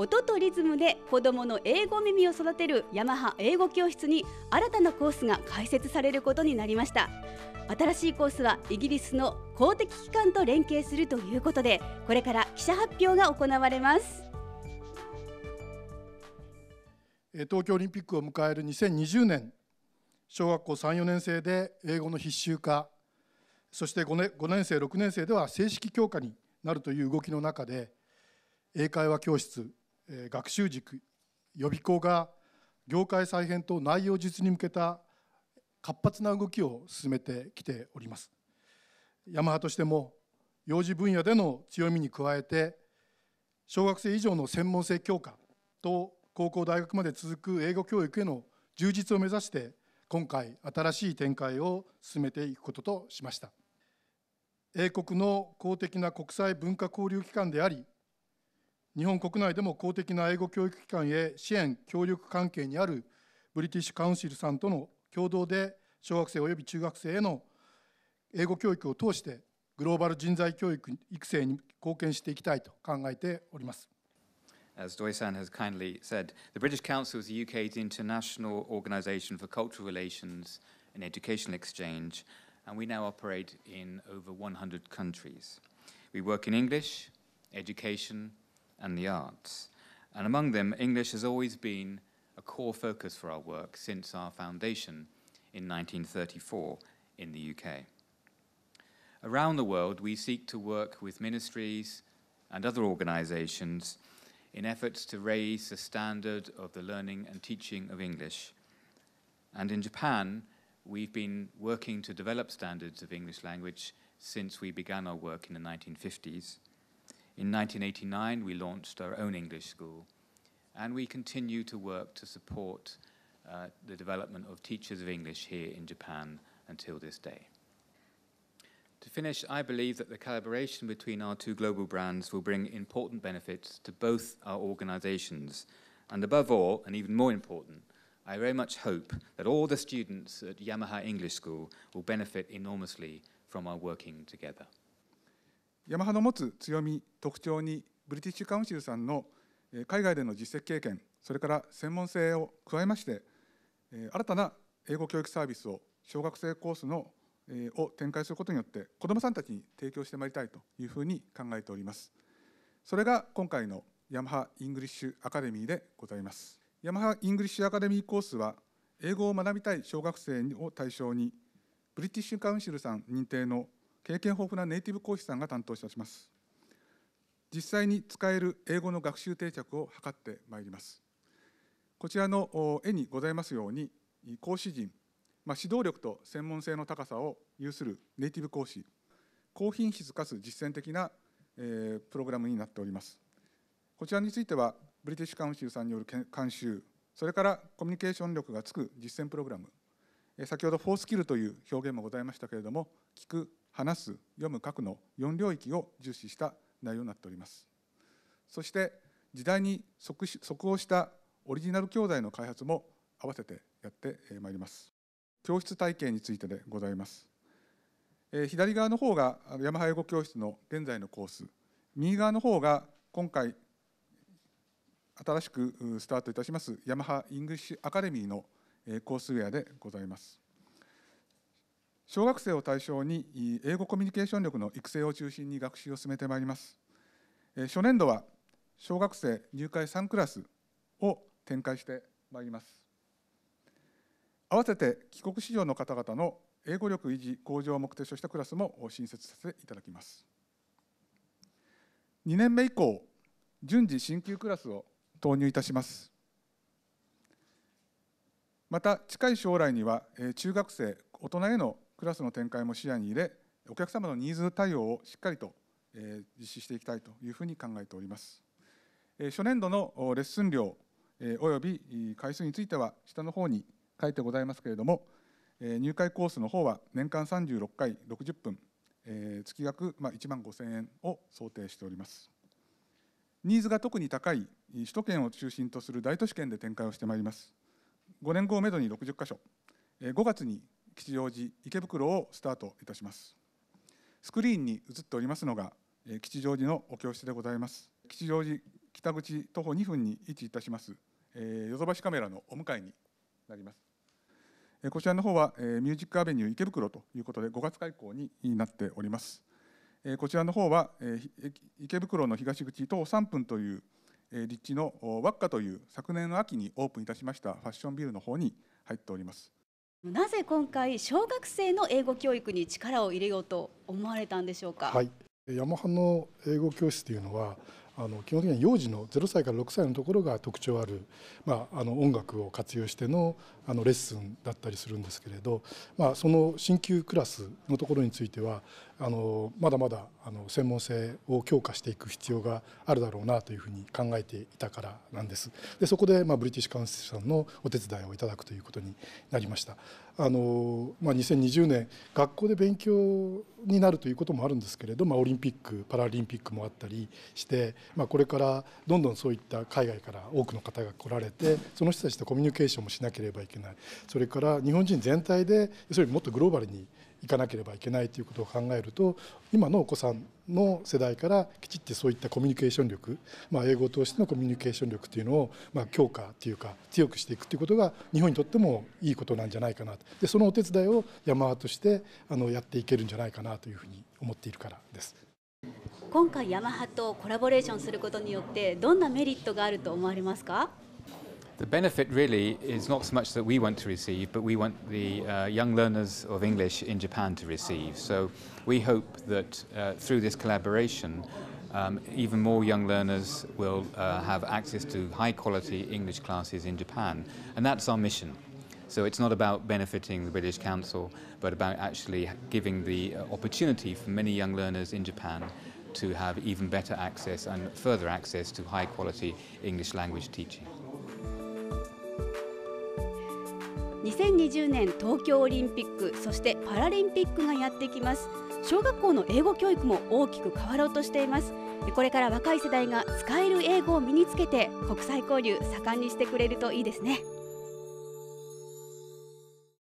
音とリズムで子どもの英語耳を育てるヤマハ英語教室に新たなコースが開設されることになりました新しいコースはイギリスの公的機関と連携するということでこれから記者発表が行われます東京オリンピックを迎える2020年小学校34年生で英語の必修化そして5年 ,5 年生6年生では正式教科になるという動きの中で英会話教室学習塾予備校が業界再編と内容実に向けた活発な動きを進めてきておりますヤマハとしても幼児分野での強みに加えて小学生以上の専門性強化と高校大学まで続く英語教育への充実を目指して今回新しい展開を進めていくこととしました英国の公的な国際文化交流機関であり日本国内でも公的な英語教育機関へ支援協力関係にあるブリティッシュカウンシルさんとの共同で小学生及び中学生への英語教育を通してグローバル人材教育育成に貢献していきたいと考えております。As Doi-san has kindly said, the British Council is the UK's international o r g a n i z a t i o n for cultural relations and educational exchange, and we now operate in over 100 countries. We work in English, education, and the arts. And among them, English has always been a core focus for our work since our foundation in 1934 in the UK. Around the world, we seek to work with ministries and other organisations in efforts to raise the standard of the learning and teaching of English. And in Japan, we've been working to develop standards of English language since we began our work in the 1950s. In 1989, we launched our own English school, and we continue to work to support uh, the development of teachers of English here in Japan until this day. To finish, I believe that the collaboration between our two global brands will bring important benefits to both our organizations. And above all, and even more important, I very much hope that all the students at Yamaha English School will benefit enormously from our working together. ヤマハの持つ強み特徴にブリティッシュカウンシルさんの海外での実績経験それから専門性を加えまして新たな英語教育サービスを小学生コースのを展開することによって子どもさんたちに提供してまいりたいというふうに考えておりますそれが今回のヤマハイングリッシュアカデミーでございますヤマハイングリッシュアカデミーコースは英語を学びたい小学生を対象にブリティッシュカウンシルさん認定の経験豊富なネイティブ講師さんが担当いたします。実際に使える英語の学習定着を図ってまいります。こちらの絵にございますように、講師陣、まあ、指導力と専門性の高さを有するネイティブ講師、高品質かつ実践的な、えー、プログラムになっております。こちらについては、ブリティッシュカウンシルさんによる監修、それからコミュニケーション力がつく実践プログラム、先ほど4スキルという表現もございましたけれども、聞く、話す、読む、書くの4領域を重視した内容になっております。そして時代に即即応したオリジナル教材の開発も合わせてやってまいります。教室体系についてでございます。え左側の方が山早語教室の現在のコース、右側の方が今回新しくスタートいたしますヤマハイングリッシュアカデミーのコースウェアでございます。小学生を対象に英語コミュニケーション力の育成を中心に学習を進めてまいります初年度は小学生入会3クラスを展開してまいります合わせて帰国子女の方々の英語力維持向上を目的としたクラスも新設させていただきます2年目以降順次新級クラスを投入いたしますまた近い将来には中学生大人へのクラスの展開も視野に入れお客様のニーズ対応をしっかりと実施していきたいというふうに考えております初年度のレッスン料および回数については下の方に書いてございますけれども入会コースの方は年間36回60分月額1万5000円を想定しておりますニーズが特に高い首都圏を中心とする大都市圏で展開をしてまいります5年後をめどに60カ所5月に吉祥寺池袋をスタートいたしますスクリーンに映っておりますのが吉祥寺のお教室でございます吉祥寺北口徒歩2分に位置いたしますヨドバシカメラのお迎えになりますこちらの方はミュージックアベニュー池袋ということで5月開校になっておりますこちらの方は池袋の東口徒歩3分という立地のワッカという昨年の秋にオープンいたしましたファッションビルの方に入っておりますなぜ今回小学生の英語教育に力を入れようと思われたんでしょうか、はい、ヤマハの英語教室というのはあの基本的には幼児の0歳から6歳のところが特徴ある、まあ、あの音楽を活用してのあのレッスンだったりするんですけれど、まあ、その進級クラスのところについてはあのまだまだあの専門性を強化していく必要があるだろうなというふうに考えていたからなんです。でそこで、まあ、ブリティッシュカウンセルさんのお手伝いをいただくということになりました。あのまあ、2020年学校で勉強になるということもあるんですけれど、まあ、オリンピックパラリンピックもあったりしてまあ、これからどんどんそういった海外から多くの方が来られてその人たちとコミュニケーションもしなければいけないそれから日本人全体でそれもっとグローバルにいかなければいけないということを考えると今のお子さんの世代からきちっとそういったコミュニケーション力、まあ、英語を通してのコミュニケーション力というのを、まあ、強化というか強くしていくということが日本にとってもいいことなんじゃないかなとでそのお手伝いを山としてあのやっていけるんじゃないかなというふうに思っているからです。今回ヤマハとコラボレーションすることによってどんなメリットがあると思われますか The benefit really is not so much that we want to receive, but we want the uh, young learners of English in Japan to receive. So we hope that uh, through this collaboration, um, even more young learners will uh, have access to high quality English classes in Japan. And that's our mission. So it's not about benefiting the British Council, but about actually giving the uh, opportunity for many young learners in Japan to have even better access and further access to high quality English language teaching. 2020年東京オリンピックそしてパラリンピックがやってきます小学校の英語教育も大きく変わろうとしていますこれから若い世代が使える英語を身につけて国際交流盛んにしてくれるといいですね